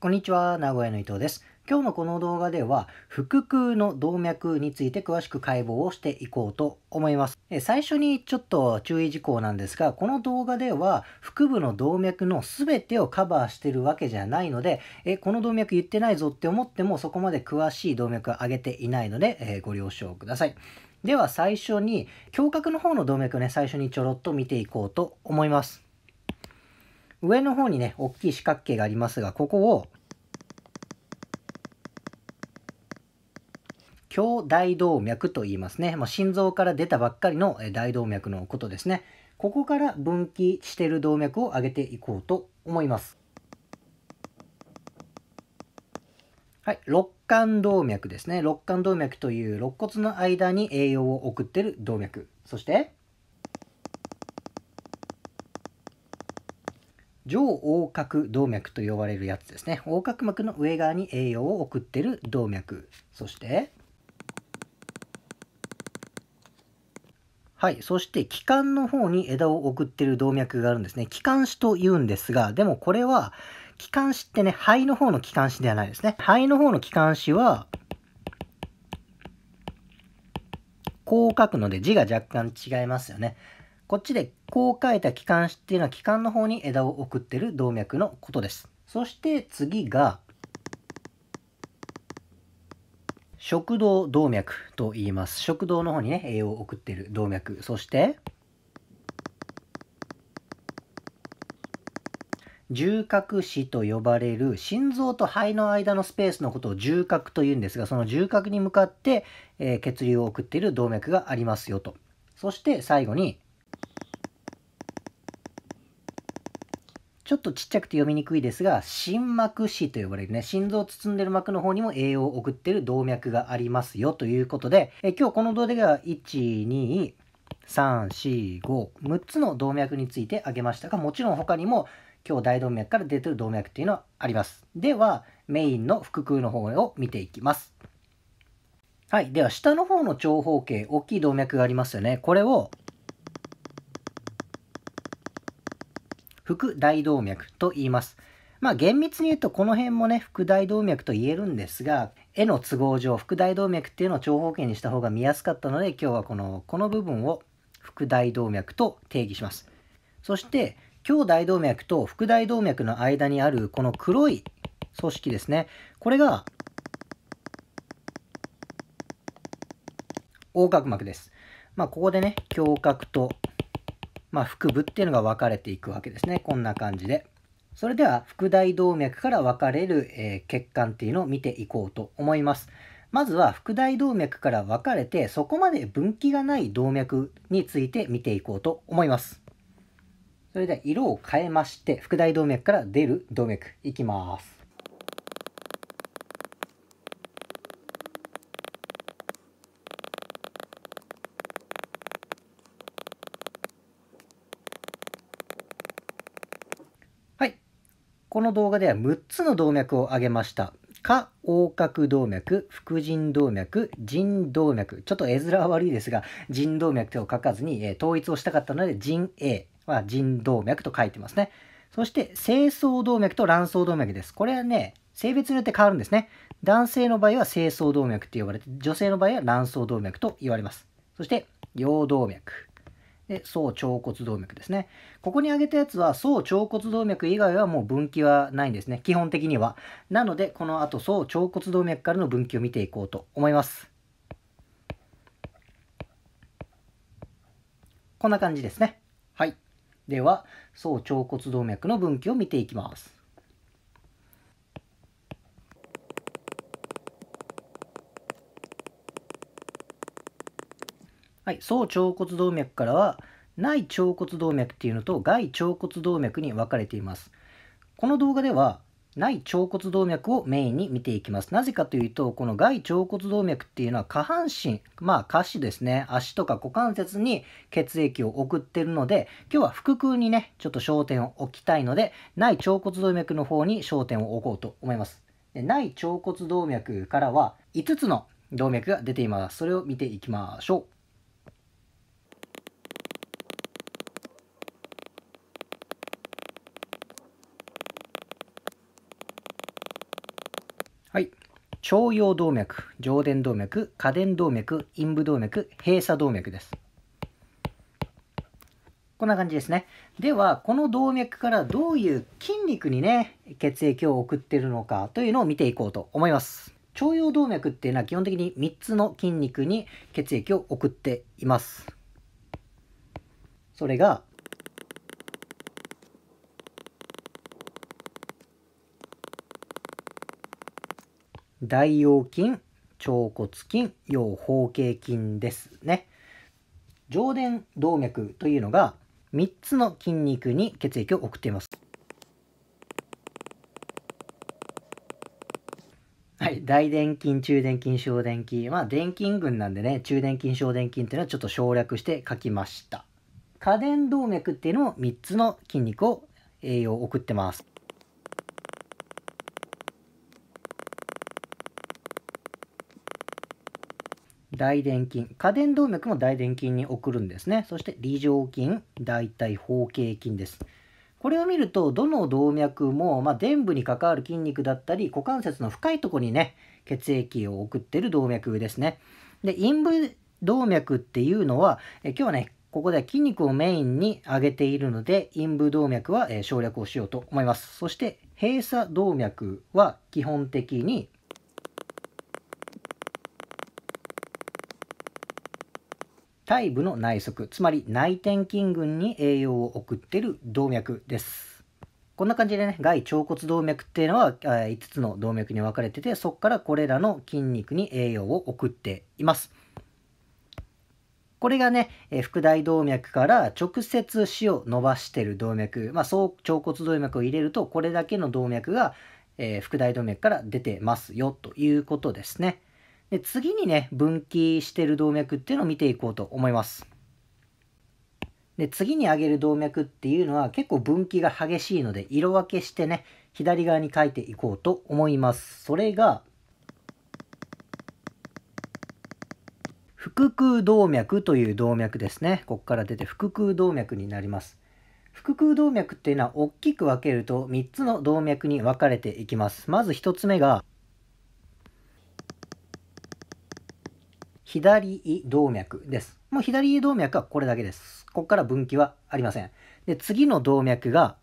こんにちは、名古屋の伊藤です。今日のこの動画では、腹腔の動脈について詳しく解剖をしていこうと思います。最初にちょっと注意事項なんですが、この動画では腹部の動脈の全てをカバーしてるわけじゃないので、えこの動脈言ってないぞって思ってもそこまで詳しい動脈は上げていないので、えご了承ください。では最初に、胸郭の方の動脈をね、最初にちょろっと見ていこうと思います。上の方にね、大きい四角形がありますが、ここを、強大動脈と言いますね。まあ、心臓から出たばっかりの大動脈のことですね。ここから分岐してる動脈を上げていこうと思います。はい、肋間動脈ですね。肋間動脈という肋骨の間に栄養を送ってる動脈。そして、上横隔動脈と呼ばれるやつですね横隔膜の上側に栄養を送ってる動脈そしてはい。そして、気管の方に枝を送ってる動脈があるんですね。気管支と言うんですが、でもこれは、気管支ってね、肺の方の気管支ではないですね。肺の方の気管支は、こう書くので字が若干違いますよね。こっちでこう書いた気管支っていうのは気管の方に枝を送ってる動脈のことです。そして次が食道動脈と言います。食道の方にね、栄養を送っている動脈。そして、重核子と呼ばれる心臓と肺の間のスペースのことを重核というんですが、その重核に向かって、えー、血流を送っている動脈がありますよと。そして最後に、ちょっとちっちゃくて読みにくいですが、心膜死と呼ばれるね、心臓を包んでる膜の方にも栄養を送ってる動脈がありますよということで、え今日この動画では1、2、3、4、5、6つの動脈について挙げましたが、もちろん他にも今日大動脈から出てる動脈っていうのはあります。では、メインの腹腔の方を見ていきます。はい。では、下の方の長方形、大きい動脈がありますよね。これを副大動脈と言います。まあ厳密に言うとこの辺もね、副大動脈と言えるんですが、絵の都合上、副大動脈っていうのを長方形にした方が見やすかったので、今日はこの、この部分を副大動脈と定義します。そして、強大動脈と副大動脈の間にあるこの黒い組織ですね。これが横隔膜です。まあ、ここでね、胸郭とまあ、腹部っていうのが分かれていくわけですね。こんな感じで。それでは、副大動脈から分かれる、えー、血管っていうのを見ていこうと思います。まずは、副大動脈から分かれて、そこまで分岐がない動脈について見ていこうと思います。それでは、色を変えまして、副大動脈から出る動脈いきます。この動画では6つの動脈を挙げました。下横隔動脈、副腎動脈、腎動脈。ちょっと絵面は悪いですが、腎動脈と書かずに、えー、統一をしたかったので、腎 A は腎動脈と書いてますね。そして、精巣動脈と卵巣動脈です。これはね、性別によって変わるんですね。男性の場合は精巣動脈と呼ばれて、女性の場合は卵巣動脈と言われます。そして、陽動脈。で、総腸骨動脈ですね。ここに挙げたやつは、総腸骨動脈以外はもう分岐はないんですね。基本的には。なので、この後、総腸骨動脈からの分岐を見ていこうと思います。こんな感じですね。はい。では、総腸骨動脈の分岐を見ていきます。はい、総腸骨動脈からは内腸骨動脈っていうのと外腸骨動脈に分かれています。この動画では内腸骨動脈をメインに見ていきます。なぜかというと、この外腸骨動脈っていうのは下半身、まあ下肢ですね、足とか股関節に血液を送ってるので、今日は腹腔にね、ちょっと焦点を置きたいので、内腸骨動脈の方に焦点を置こうと思います。で内腸骨動脈からは5つの動脈が出ています。それを見ていきましょう。はい。腸腰動脈、上伝動脈、下電動脈、陰部動脈、閉鎖動脈です。こんな感じですね。では、この動脈からどういう筋肉にね、血液を送ってるのかというのを見ていこうと思います。腸腰動脈っていうのは基本的に3つの筋肉に血液を送っています。それが、大腰筋、腸骨筋、腰方形筋ですね。上電動脈というのが3つの筋肉に血液を送っています。はい、大殿筋、中殿筋、小殿筋。まあ、殿筋群なんでね、中殿筋、小殿筋っていうのはちょっと省略して書きました。下電動脈っていうのも3つの筋肉を栄養を送ってます。大臀筋下殿動脈も大臀筋に送るんですねそして梨状筋大腿包茎筋ですこれを見るとどの動脈も、まあ、臀部に関わる筋肉だったり股関節の深いとこにね血液を送ってる動脈ですねで陰部動脈っていうのはえ今日はねここでは筋肉をメインに上げているので陰部動脈は省略をしようと思いますそして閉鎖動脈は基本的に体部の内側つまり内転筋群に栄養を送ってる動脈ですこんな感じでね外腸骨動脈っていうのは5つの動脈に分かれててそこからこれらの筋肉に栄養を送っていますこれがね、え副大動脈から直接死を伸ばしてる動脈、まあ、そう腸骨動脈を入れるとこれだけの動脈が、え副大動脈から出てますよということですね。で次にね、分岐してる動脈っていうのを見ていこうと思います。で次に上げる動脈っていうのは結構分岐が激しいので色分けしてね左側に書いていこうと思いますそれが腹腔動脈という動脈ですねここから出て腹腔動脈になります腹腔動脈っていうのは大きく分けると3つの動脈に分かれていきますまず1つ目が左胃動脈です。もう左胃動脈はこれだけです。ここから分岐はありません。で、次の動脈が、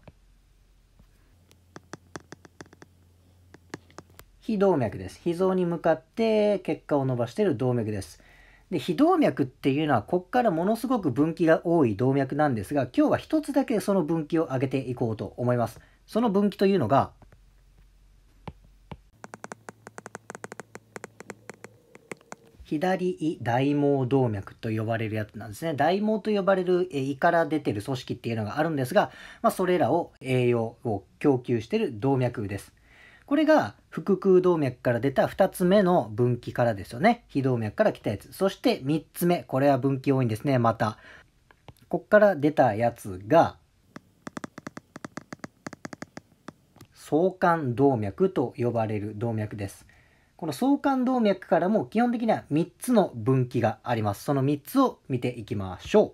非動脈です。脾臓に向かって血管を伸ばしている動脈です。で、非動脈っていうのは、ここからものすごく分岐が多い動脈なんですが、今日は一つだけその分岐を上げていこうと思います。その分岐というのが、左胃大毛動脈と呼ばれるやつなんですね。大毛と呼ばれる胃から出てる組織っていうのがあるんですが、まあ、それらを栄養を供給してる動脈です。これが腹腔動脈から出た2つ目の分岐からですよね。非動脈から来たやつ。そして3つ目。これは分岐多いんですね、また。こっから出たやつが、相関動脈と呼ばれる動脈です。この相関動脈からも基本的には3つの分岐があります。その3つを見ていきましょう。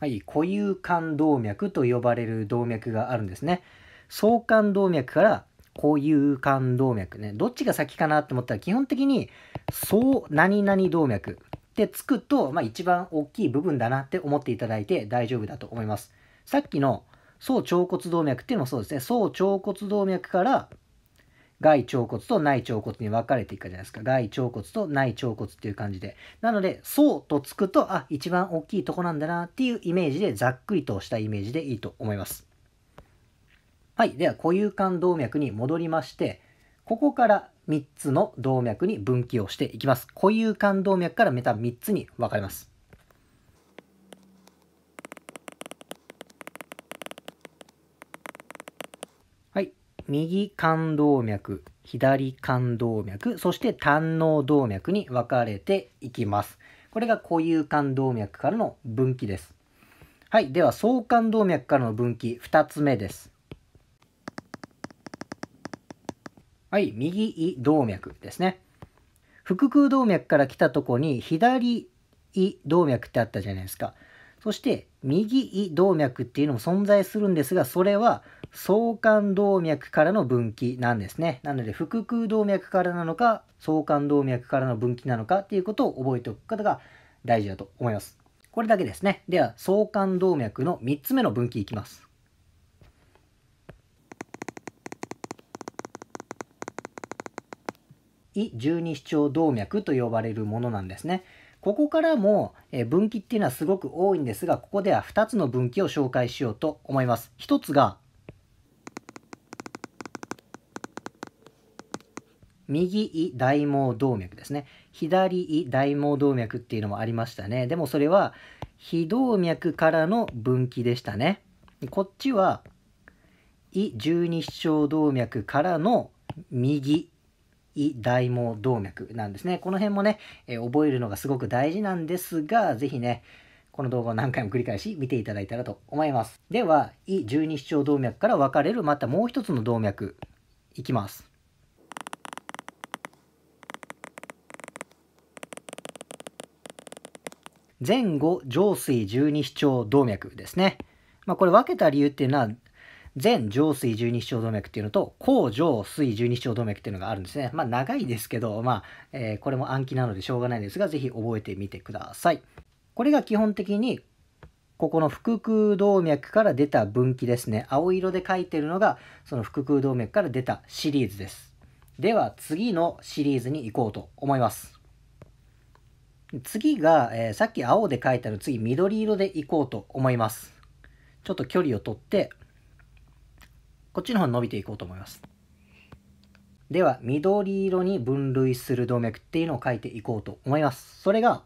はい、固有感動脈と呼ばれる動脈があるんですね。相関動脈から固有感動脈ね。どっちが先かなって思ったら基本的に相何々動脈ってつくと、まあ、一番大きい部分だなって思っていただいて大丈夫だと思います。さっきの総腸骨動脈っていうのもそうですね。総腸骨動脈から外腸骨と内腸骨に分かれていくじゃないですか。外腸骨と内腸骨っていう感じで。なので、層とつくと、あ、一番大きいとこなんだなっていうイメージで、ざっくりとしたイメージでいいと思います。はい。では、固有感動脈に戻りまして、ここから3つの動脈に分岐をしていきます。固有感動脈からまた3つに分かれます。右冠動脈、左冠動脈、そして胆の動脈に分かれていきます。これが固有冠動脈からの分岐です。はい、では相関動脈からの分岐2つ目です。はい、右胃動脈ですね。腹腔動脈から来たとこに左胃動脈ってあったじゃないですか。そして右胃動脈っていうのも存在するんですが、それは相関動脈からの分岐なんですね。なので、腹腔動脈からなのか、相関動脈からの分岐なのかっていうことを覚えておくことが大事だと思います。これだけですね。では、相関動脈の3つ目の分岐いきます。胃十二指腸動脈と呼ばれるものなんですね。ここからも分岐っていうのはすごく多いんですが、ここでは2つの分岐を紹介しようと思います。1つが右胃大毛動脈ですね左胃大毛動脈っていうのもありましたねでもそれは非動脈からの分岐でしたねこっちは胃十二指腸動脈からの右胃大毛動脈なんですねこの辺もね、え覚えるのがすごく大事なんですが是非ねこの動画を何回も繰り返し見ていただいたらと思いますでは胃十二指腸動脈から分かれるまたもう一つの動脈いきます前後上水十二指腸動脈ですね。まあ、これ分けた理由っていうのは、前上水十二指腸動脈っていうのと、後上水十二指腸動脈っていうのがあるんですね。まあ、長いですけど、まあ、えー、これも暗記なのでしょうがないですが、是非覚えてみてください。これが基本的にここの腹腔動脈から出た分岐ですね。青色で書いてるのが、その腹腔動脈から出たシリーズです。では、次のシリーズに行こうと思います。次が、えー、さっき青で書いたの次緑色でいこうと思います。ちょっと距離を取って、こっちの方に伸びていこうと思います。では、緑色に分類する動脈っていうのを書いていこうと思います。それが、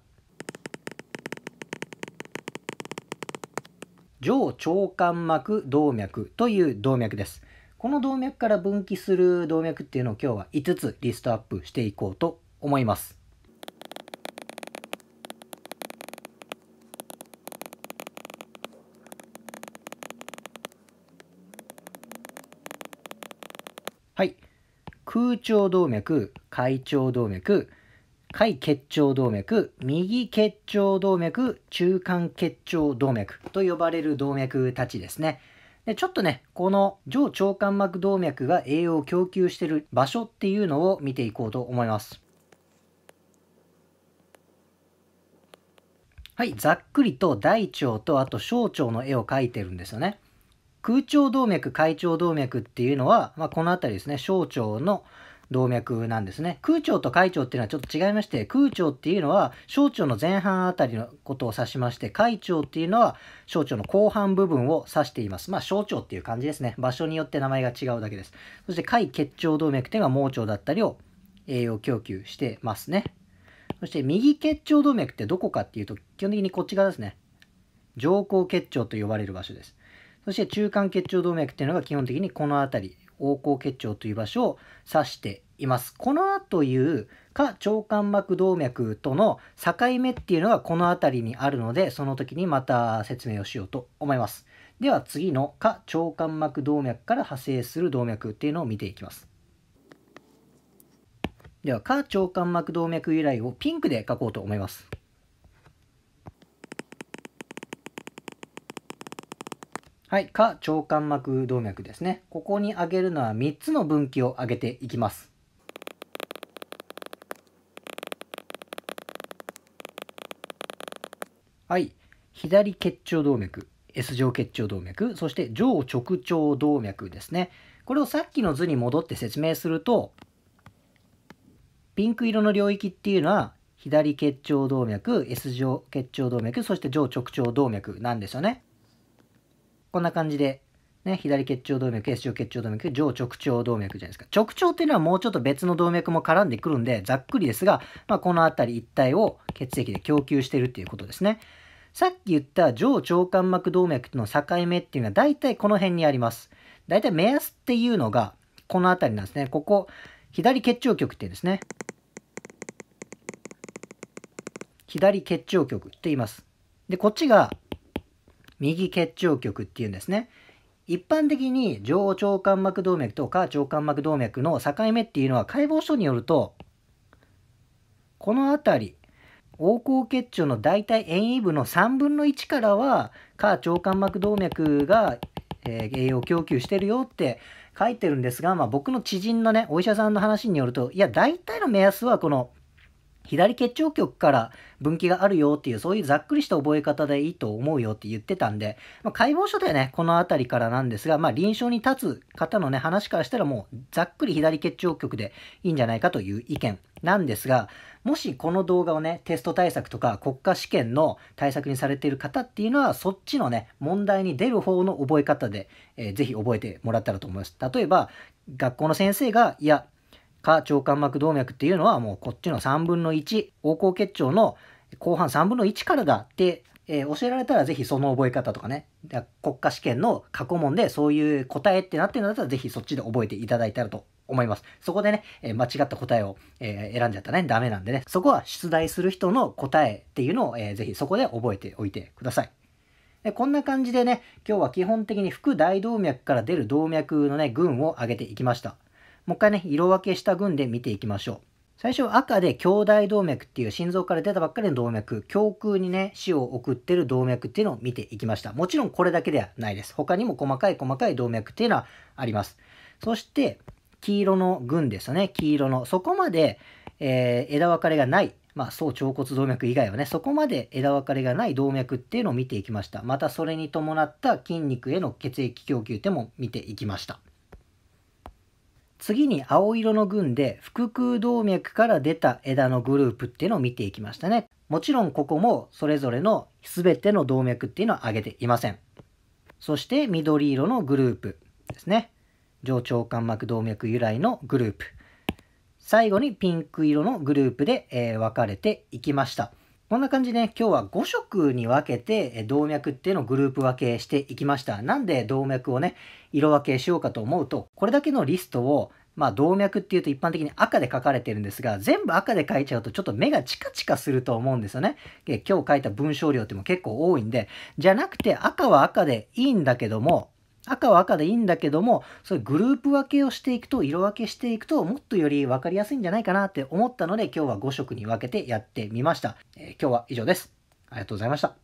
上腸管膜動脈という動脈です。この動脈から分岐する動脈っていうのを今日は5つリストアップしていこうと思います。空腸動脈、開腸動脈、下結腸動脈、右結腸動脈、中間結腸動脈と呼ばれる動脈たちですね。でちょっとね、この上腸間膜動脈が栄養を供給している場所っていうのを見ていこうと思います。はい、ざっくりと大腸とあと小腸の絵を描いてるんですよね。空腸動脈、海腸動脈っていうのは、まあ、この辺りですね、小腸の動脈なんですね。空腸と海腸っていうのはちょっと違いまして、空腸っていうのは小腸の前半あたりのことを指しまして、海腸っていうのは小腸の後半部分を指しています。まあ、小腸っていう感じですね。場所によって名前が違うだけです。そして、海結腸動脈っていうのは盲腸だったりを栄養供給してますね。そして右結腸動脈ってどこかっていうと、基本的にこっち側ですね。上行結腸と呼ばれる場所です。そして中間結腸動脈っていうのが基本的にこの辺り、横行結腸という場所を指しています。この後というか腸間膜動脈との境目っていうのがこの辺りにあるので、その時にまた説明をしようと思います。では次の下腸間膜動脈から派生する動脈っていうのを見ていきます。では、下腸間膜動脈由来をピンクで書こうと思います。はい、下腸間膜動脈ですね。ここに挙げるのは3つの分岐を挙げていきます。はい、左結腸動脈、S 状結腸動脈、そして上直腸動脈ですね。これをさっきの図に戻って説明すると、ピンク色の領域っていうのは、左結腸動脈、S 状結腸動脈、そして上直腸動脈なんですよね。こんな感じで、ね、左結腸動脈、結腸結腸動脈、上直腸動脈じゃないですか。直腸っていうのはもうちょっと別の動脈も絡んでくるんで、ざっくりですが、まあ、この辺り一帯を血液で供給してるっていうことですね。さっき言った上腸間膜動脈との境目っていうのは大体この辺にあります。大体目安っていうのがこの辺りなんですね。ここ、左結腸極っていうんですね。左結腸極って言います。で、こっちが右結腸局っていうんですね。一般的に上腸間膜動脈と下腸間膜動脈の境目っていうのは解剖書によるとこの辺り横行結腸の大体遠位部の3分の1からは下腸間膜動脈が、えー、栄養供給してるよって書いてるんですが、まあ、僕の知人のねお医者さんの話によるといや大体の目安はこの左結腸局から分岐があるよっていう、そういうざっくりした覚え方でいいと思うよって言ってたんで、まあ、解剖書ではね、この辺りからなんですが、まあ、臨床に立つ方のね、話からしたらもうざっくり左結腸局でいいんじゃないかという意見なんですが、もしこの動画をね、テスト対策とか国家試験の対策にされている方っていうのは、そっちのね、問題に出る方の覚え方で、えー、ぜひ覚えてもらったらと思います。例えば、学校の先生が、いや、下腸管膜動脈っていうのはもうこっちの3分の1、横行結腸の後半3分の1からだって、えー、教えられたらぜひその覚え方とかね、国家試験の過去問でそういう答えってなってるんだったらぜひそっちで覚えていただいたらと思います。そこでね、え間違った答えを、え選んじゃったらね、ダメなんでね、そこは出題する人の答えっていうのを、えー、ぜひそこで覚えておいてください。こんな感じでね、今日は基本的に副大動脈から出る動脈のね、群を上げていきました。もう一回ね、色分けした群で見ていきましょう。最初赤で兄弟動脈っていう心臓から出たばっかりの動脈、胸腔にね、死を送ってる動脈っていうのを見ていきました。もちろんこれだけではないです。他にも細かい細かい動脈っていうのはあります。そして、黄色の群ですね。黄色の。そこまで、えー、枝分かれがない。まあ、総腸骨動脈以外はね、そこまで枝分かれがない動脈っていうのを見ていきました。またそれに伴った筋肉への血液供給っても見ていきました。次に青色の群で腹腔動脈から出た枝のグループっていうのを見ていきましたね。もちろんここもそれぞれの全ての動脈っていうのは挙げていません。そして緑色のグループですね。上腸間膜動脈由来のグループ。最後にピンク色のグループで、え分かれていきました。こんな感じで、ね、今日は5色に分けて動脈っていうのをグループ分けしていきました。なんで動脈をね、色分けしようかと思うと、これだけのリストをまあ、動脈っていうと一般的に赤で書かれてるんですが、全部赤で書いちゃうとちょっと目がチカチカすると思うんですよね。で今日書いた文章量っても結構多いんで、じゃなくて赤は赤でいいんだけども、赤は赤でいいんだけども、そういうグループ分けをしていくと、色分けしていくと、もっとより分かりやすいんじゃないかなって思ったので、今日は5色に分けてやってみました。えー、今日は以上です。ありがとうございました。